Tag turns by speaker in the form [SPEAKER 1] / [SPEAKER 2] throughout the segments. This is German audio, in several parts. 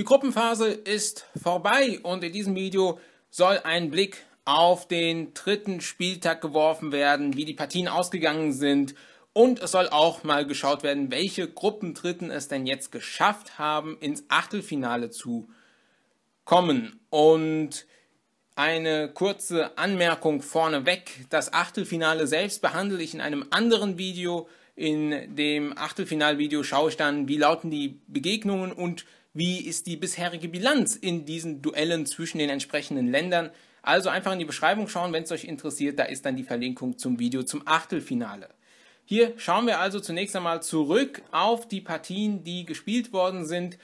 [SPEAKER 1] Die Gruppenphase ist vorbei und in diesem Video soll ein Blick auf den dritten Spieltag geworfen werden, wie die Partien ausgegangen sind und es soll auch mal geschaut werden, welche Gruppendritten es denn jetzt geschafft haben, ins Achtelfinale zu kommen. Und eine kurze Anmerkung vorneweg. Das Achtelfinale selbst behandle ich in einem anderen Video. In dem Achtelfinalvideo schaue ich dann, wie lauten die Begegnungen und wie ist die bisherige Bilanz in diesen Duellen zwischen den entsprechenden Ländern. Also einfach in die Beschreibung schauen, wenn es euch interessiert, da ist dann die Verlinkung zum Video zum Achtelfinale. Hier schauen wir also zunächst einmal zurück auf die Partien, die gespielt worden sind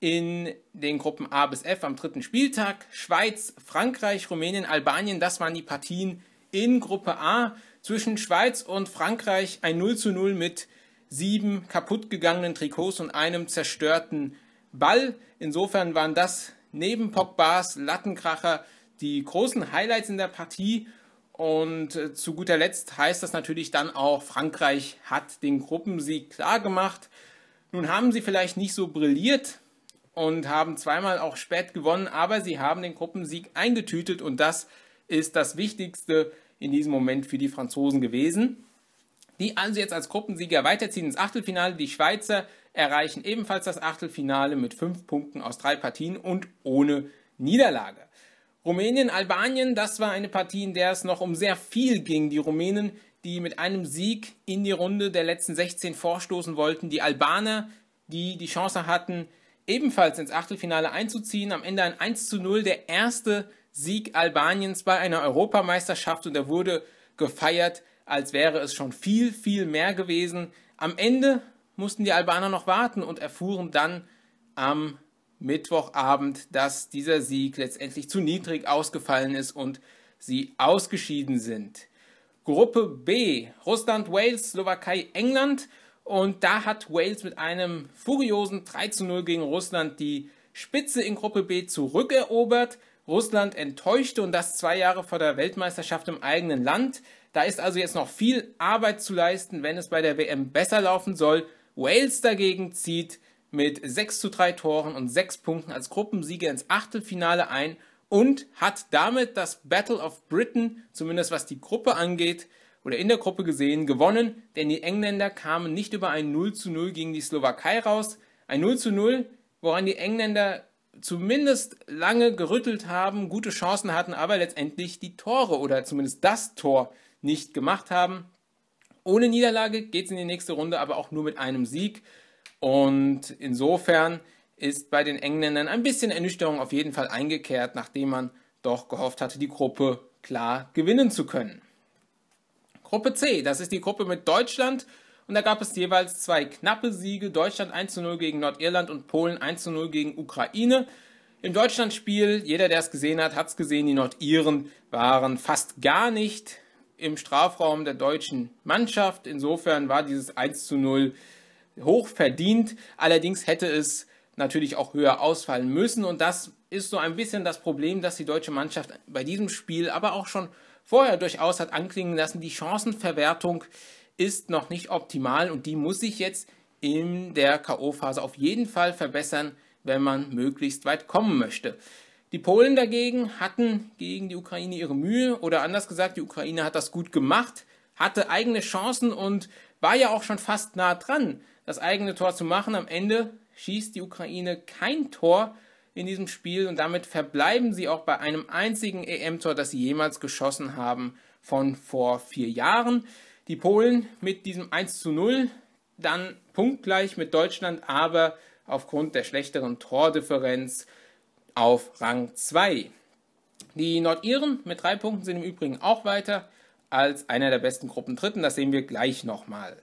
[SPEAKER 1] in den Gruppen A bis F am dritten Spieltag. Schweiz, Frankreich, Rumänien, Albanien, das waren die Partien in Gruppe A. Zwischen Schweiz und Frankreich ein 0 zu 0 mit sieben kaputtgegangenen Trikots und einem zerstörten Ball. Insofern waren das neben Pogbas Lattenkracher die großen Highlights in der Partie. Und äh, zu guter Letzt heißt das natürlich dann auch, Frankreich hat den Gruppensieg klar gemacht. Nun haben sie vielleicht nicht so brilliert und haben zweimal auch spät gewonnen, aber sie haben den Gruppensieg eingetütet und das ist das Wichtigste in diesem Moment für die Franzosen gewesen. Die also jetzt als Gruppensieger weiterziehen ins Achtelfinale, die Schweizer erreichen ebenfalls das Achtelfinale mit fünf Punkten aus drei Partien und ohne Niederlage. Rumänien, Albanien, das war eine Partie, in der es noch um sehr viel ging. Die Rumänen, die mit einem Sieg in die Runde der letzten 16 vorstoßen wollten. Die Albaner, die die Chance hatten, ebenfalls ins Achtelfinale einzuziehen. Am Ende ein 1 zu 0, der erste Sieg Albaniens bei einer Europameisterschaft und er wurde gefeiert, als wäre es schon viel, viel mehr gewesen. Am Ende mussten die Albaner noch warten und erfuhren dann am Mittwochabend, dass dieser Sieg letztendlich zu niedrig ausgefallen ist und sie ausgeschieden sind. Gruppe B, Russland, Wales, Slowakei, England. Und da hat Wales mit einem furiosen 3 zu 0 gegen Russland die Spitze in Gruppe B zurückerobert. Russland enttäuschte und das zwei Jahre vor der Weltmeisterschaft im eigenen Land. Da ist also jetzt noch viel Arbeit zu leisten, wenn es bei der WM besser laufen soll. Wales dagegen zieht mit 6 zu 3 Toren und 6 Punkten als Gruppensieger ins Achtelfinale ein und hat damit das Battle of Britain, zumindest was die Gruppe angeht, oder in der Gruppe gesehen, gewonnen, denn die Engländer kamen nicht über ein 0 zu 0 gegen die Slowakei raus. Ein 0 zu 0, woran die Engländer zumindest lange gerüttelt haben, gute Chancen hatten, aber letztendlich die Tore oder zumindest das Tor nicht gemacht haben ohne Niederlage, geht es in die nächste Runde, aber auch nur mit einem Sieg. Und insofern ist bei den Engländern ein bisschen Ernüchterung auf jeden Fall eingekehrt, nachdem man doch gehofft hatte, die Gruppe klar gewinnen zu können. Gruppe C, das ist die Gruppe mit Deutschland. Und da gab es jeweils zwei knappe Siege. Deutschland 1 zu 0 gegen Nordirland und Polen 1 zu 0 gegen Ukraine. Im Deutschlandspiel, jeder, der es gesehen hat, hat es gesehen, die Nordiren waren fast gar nicht im Strafraum der deutschen Mannschaft. Insofern war dieses 1 zu 0 hoch verdient. Allerdings hätte es natürlich auch höher ausfallen müssen. Und das ist so ein bisschen das Problem, dass die deutsche Mannschaft bei diesem Spiel, aber auch schon vorher durchaus hat anklingen lassen. Die Chancenverwertung ist noch nicht optimal und die muss sich jetzt in der K.O.-Phase auf jeden Fall verbessern, wenn man möglichst weit kommen möchte. Die Polen dagegen hatten gegen die Ukraine ihre Mühe oder anders gesagt, die Ukraine hat das gut gemacht, hatte eigene Chancen und war ja auch schon fast nah dran, das eigene Tor zu machen. Am Ende schießt die Ukraine kein Tor in diesem Spiel und damit verbleiben sie auch bei einem einzigen EM-Tor, das sie jemals geschossen haben von vor vier Jahren. Die Polen mit diesem 1 zu 0, dann punktgleich mit Deutschland, aber aufgrund der schlechteren Tordifferenz auf Rang 2. Die Nordiren mit drei Punkten sind im Übrigen auch weiter als einer der besten Gruppen Dritten. Das sehen wir gleich nochmal.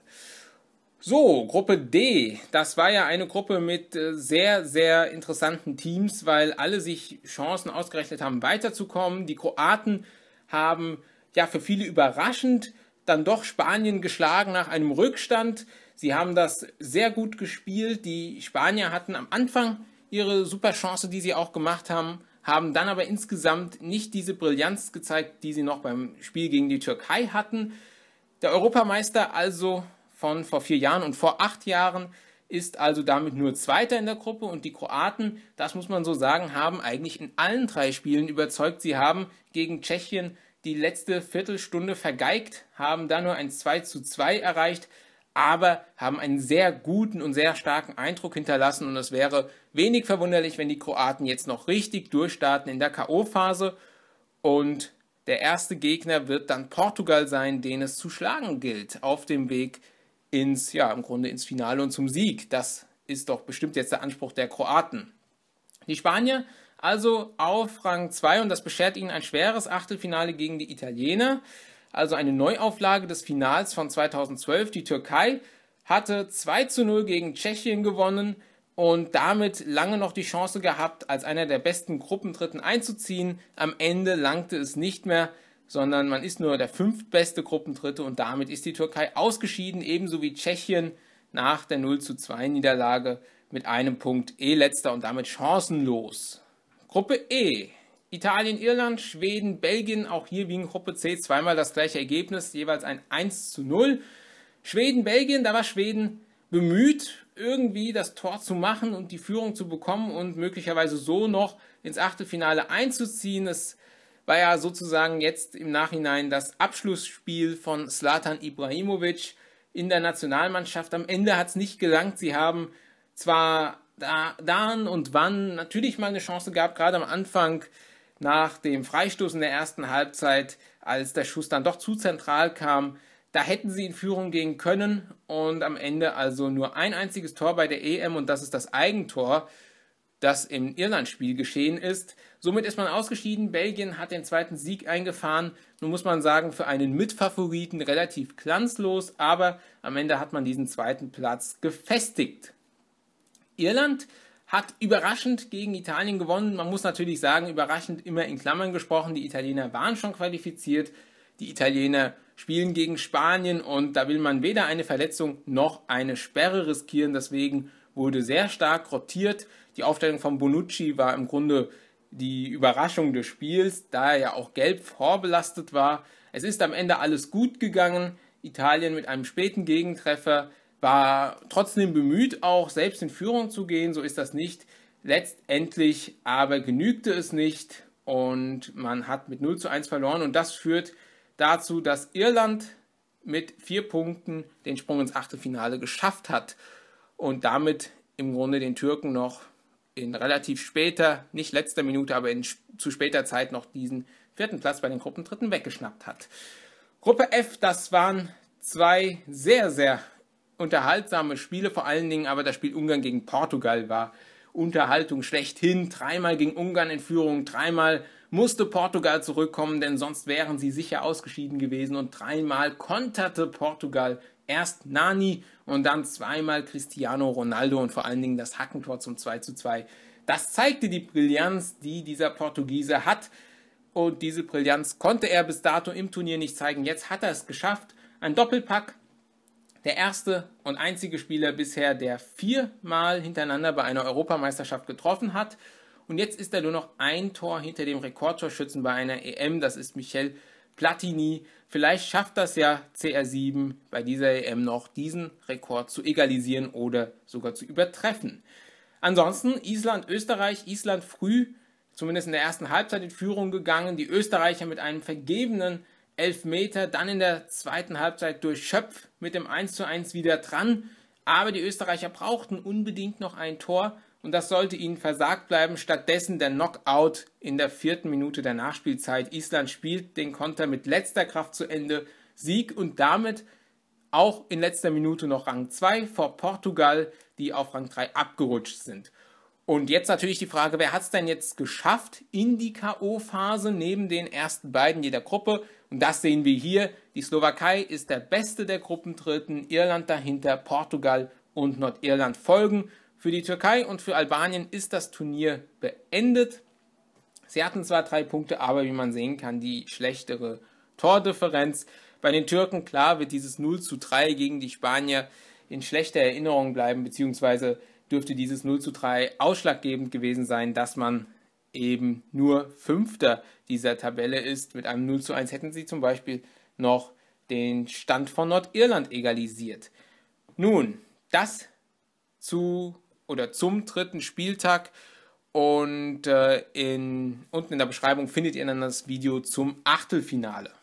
[SPEAKER 1] So, Gruppe D. Das war ja eine Gruppe mit äh, sehr, sehr interessanten Teams, weil alle sich Chancen ausgerechnet haben, weiterzukommen. Die Kroaten haben ja für viele überraschend dann doch Spanien geschlagen nach einem Rückstand. Sie haben das sehr gut gespielt. Die Spanier hatten am Anfang ihre super Chance, die sie auch gemacht haben, haben dann aber insgesamt nicht diese Brillanz gezeigt, die sie noch beim Spiel gegen die Türkei hatten. Der Europameister also von vor vier Jahren und vor acht Jahren ist also damit nur Zweiter in der Gruppe und die Kroaten, das muss man so sagen, haben eigentlich in allen drei Spielen überzeugt. Sie haben gegen Tschechien die letzte Viertelstunde vergeigt, haben da nur ein 2 zu 2 erreicht, aber haben einen sehr guten und sehr starken Eindruck hinterlassen und es wäre Wenig verwunderlich, wenn die Kroaten jetzt noch richtig durchstarten in der KO-Phase und der erste Gegner wird dann Portugal sein, den es zu schlagen gilt auf dem Weg ins, ja, im Grunde ins Finale und zum Sieg. Das ist doch bestimmt jetzt der Anspruch der Kroaten. Die Spanier also auf Rang 2 und das beschert ihnen ein schweres Achtelfinale gegen die Italiener. Also eine Neuauflage des Finals von 2012. Die Türkei hatte 2 zu 0 gegen Tschechien gewonnen und damit lange noch die Chance gehabt, als einer der besten Gruppendritten einzuziehen. Am Ende langte es nicht mehr, sondern man ist nur der fünftbeste Gruppendritte und damit ist die Türkei ausgeschieden, ebenso wie Tschechien nach der 0 zu 2 Niederlage mit einem Punkt E-Letzter eh und damit chancenlos. Gruppe E. Italien, Irland, Schweden, Belgien, auch hier wie in Gruppe C zweimal das gleiche Ergebnis, jeweils ein 1 zu 0. Schweden, Belgien, da war Schweden bemüht, irgendwie das Tor zu machen und die Führung zu bekommen und möglicherweise so noch ins Achtelfinale einzuziehen. Es war ja sozusagen jetzt im Nachhinein das Abschlussspiel von Slatan Ibrahimovic in der Nationalmannschaft. Am Ende hat es nicht gelangt. Sie haben zwar da, dann und wann natürlich mal eine Chance gehabt, gerade am Anfang nach dem Freistoß in der ersten Halbzeit, als der Schuss dann doch zu zentral kam. Da hätten sie in Führung gehen können und am Ende also nur ein einziges Tor bei der EM und das ist das Eigentor, das im Irland-Spiel geschehen ist. Somit ist man ausgeschieden. Belgien hat den zweiten Sieg eingefahren. Nun muss man sagen, für einen Mitfavoriten relativ glanzlos, aber am Ende hat man diesen zweiten Platz gefestigt. Irland hat überraschend gegen Italien gewonnen. Man muss natürlich sagen, überraschend immer in Klammern gesprochen. Die Italiener waren schon qualifiziert. Die Italiener spielen gegen Spanien und da will man weder eine Verletzung noch eine Sperre riskieren. Deswegen wurde sehr stark rotiert. Die Aufstellung von Bonucci war im Grunde die Überraschung des Spiels, da er ja auch gelb vorbelastet war. Es ist am Ende alles gut gegangen. Italien mit einem späten Gegentreffer war trotzdem bemüht, auch selbst in Führung zu gehen. So ist das nicht. Letztendlich aber genügte es nicht und man hat mit 0 zu 1 verloren und das führt dazu, dass Irland mit vier Punkten den Sprung ins Achtelfinale geschafft hat und damit im Grunde den Türken noch in relativ später, nicht letzter Minute, aber in zu später Zeit noch diesen vierten Platz bei den Gruppendritten weggeschnappt hat. Gruppe F, das waren zwei sehr, sehr unterhaltsame Spiele, vor allen Dingen aber das Spiel Ungarn gegen Portugal war Unterhaltung schlechthin. Dreimal gegen Ungarn in Führung, dreimal musste Portugal zurückkommen, denn sonst wären sie sicher ausgeschieden gewesen und dreimal konterte Portugal erst Nani und dann zweimal Cristiano Ronaldo und vor allen Dingen das Hackentor zum 2:2. Das zeigte die Brillanz, die dieser Portugiese hat. Und diese Brillanz konnte er bis dato im Turnier nicht zeigen. Jetzt hat er es geschafft. Ein Doppelpack. Der erste und einzige Spieler bisher, der viermal hintereinander bei einer Europameisterschaft getroffen hat. Und jetzt ist er nur noch ein Tor hinter dem Rekordtorschützen bei einer EM. Das ist Michel Platini. Vielleicht schafft das ja CR7 bei dieser EM noch, diesen Rekord zu egalisieren oder sogar zu übertreffen. Ansonsten Island, Österreich, Island früh, zumindest in der ersten Halbzeit in Führung gegangen. Die Österreicher mit einem vergebenen Elfmeter, dann in der zweiten Halbzeit durch Schöpf mit dem 1:1 wieder dran. Aber die Österreicher brauchten unbedingt noch ein Tor und das sollte ihnen versagt bleiben. Stattdessen der Knockout in der vierten Minute der Nachspielzeit. Island spielt den Konter mit letzter Kraft zu Ende. Sieg und damit auch in letzter Minute noch Rang 2 vor Portugal, die auf Rang 3 abgerutscht sind. Und jetzt natürlich die Frage, wer hat es denn jetzt geschafft in die KO-Phase neben den ersten beiden jeder Gruppe? Und das sehen wir hier. Die Slowakei ist der beste der Gruppendritten, Irland dahinter, Portugal und Nordirland folgen. Für die Türkei und für Albanien ist das Turnier beendet. Sie hatten zwar drei Punkte, aber wie man sehen kann, die schlechtere Tordifferenz. Bei den Türken, klar, wird dieses 0 zu 3 gegen die Spanier in schlechter Erinnerung bleiben, beziehungsweise dürfte dieses 0 zu 3 ausschlaggebend gewesen sein, dass man eben nur Fünfter dieser Tabelle ist. Mit einem 0 zu 1 hätten sie zum Beispiel noch den Stand von Nordirland egalisiert. Nun, das zu oder zum dritten Spieltag. Und äh, in, unten in der Beschreibung findet ihr dann das Video zum Achtelfinale.